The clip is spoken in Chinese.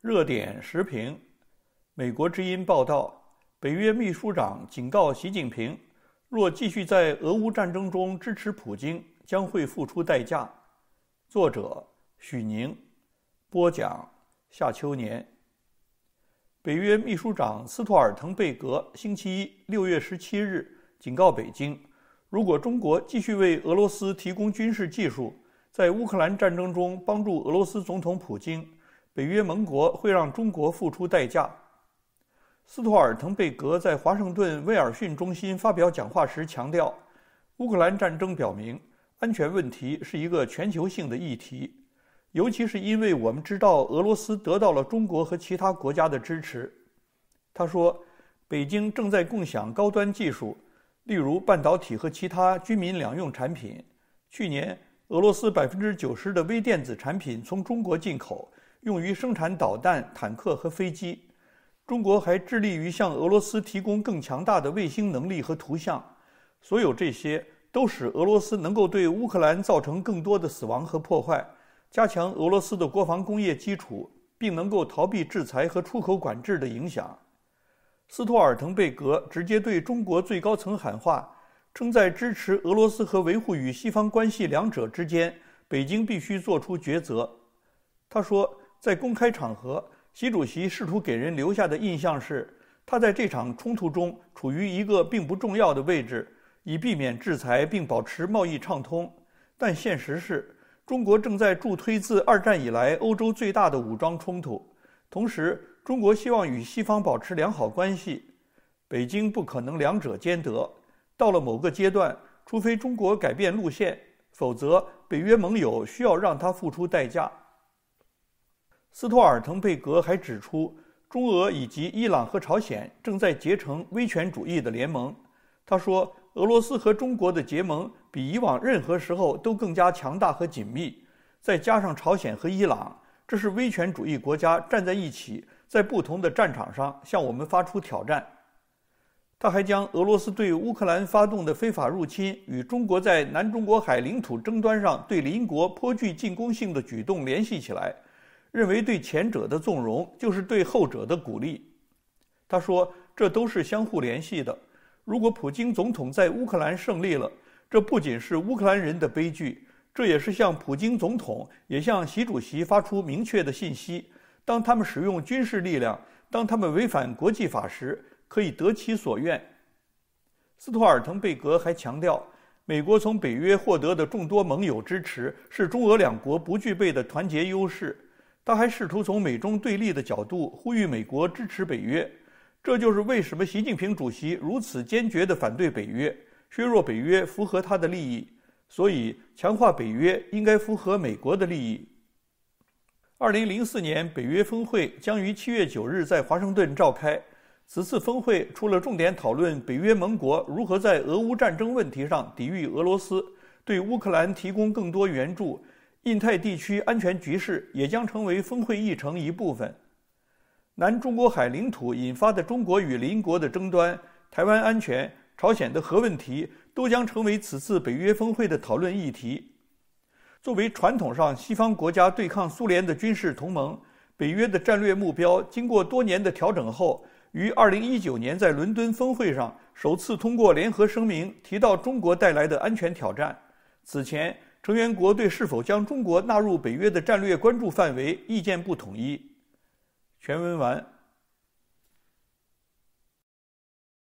热点时评，《美国之音》报道，北约秘书长警告习近平：若继续在俄乌战争中支持普京，将会付出代价。作者：许宁，播讲：夏秋年。北约秘书长斯托尔滕贝格星期一（六月十七日）警告北京：如果中国继续为俄罗斯提供军事技术，在乌克兰战争中帮助俄罗斯总统普京。北约盟国会让中国付出代价。斯托尔滕贝格在华盛顿威尔逊中心发表讲话时强调，乌克兰战争表明，安全问题是一个全球性的议题，尤其是因为我们知道俄罗斯得到了中国和其他国家的支持。他说，北京正在共享高端技术，例如半导体和其他军民两用产品。去年，俄罗斯百分之九十的微电子产品从中国进口。用于生产导弹、坦克和飞机，中国还致力于向俄罗斯提供更强大的卫星能力和图像。所有这些都使俄罗斯能够对乌克兰造成更多的死亡和破坏，加强俄罗斯的国防工业基础，并能够逃避制裁和出口管制的影响。斯托尔滕贝格直接对中国最高层喊话，称在支持俄罗斯和维护与西方关系两者之间，北京必须做出抉择。他说。在公开场合，习主席试图给人留下的印象是，他在这场冲突中处于一个并不重要的位置，以避免制裁并保持贸易畅通。但现实是，中国正在助推自二战以来欧洲最大的武装冲突，同时，中国希望与西方保持良好关系。北京不可能两者兼得。到了某个阶段，除非中国改变路线，否则北约盟友需要让他付出代价。斯托尔滕贝格还指出，中俄以及伊朗和朝鲜正在结成威权主义的联盟。他说：“俄罗斯和中国的结盟比以往任何时候都更加强大和紧密，再加上朝鲜和伊朗，这是威权主义国家站在一起，在不同的战场上向我们发出挑战。”他还将俄罗斯对乌克兰发动的非法入侵与中国在南中国海领土争端上对邻国颇具进攻性的举动联系起来。认为对前者的纵容就是对后者的鼓励。他说：“这都是相互联系的。如果普京总统在乌克兰胜利了，这不仅是乌克兰人的悲剧，这也是向普京总统、也向习主席发出明确的信息：当他们使用军事力量，当他们违反国际法时，可以得其所愿。”斯托尔滕贝格还强调，美国从北约获得的众多盟友支持，是中俄两国不具备的团结优势。他还试图从美中对立的角度呼吁美国支持北约，这就是为什么习近平主席如此坚决地反对北约，削弱北约符合他的利益，所以强化北约应该符合美国的利益。二零零四年北约峰会将于七月九日在华盛顿召开，此次峰会除了重点讨论北约盟国如何在俄乌战争问题上抵御俄罗斯，对乌克兰提供更多援助。印太地区安全局势也将成为峰会议程一部分。南中国海领土引发的中国与邻国的争端、台湾安全、朝鲜的核问题，都将成为此次北约峰会的讨论议题。作为传统上西方国家对抗苏联的军事同盟，北约的战略目标经过多年的调整后，于二零一九年在伦敦峰会上首次通过联合声明提到中国带来的安全挑战。此前。成员国对是否将中国纳入北约的战略关注范围意见不统一。全文完。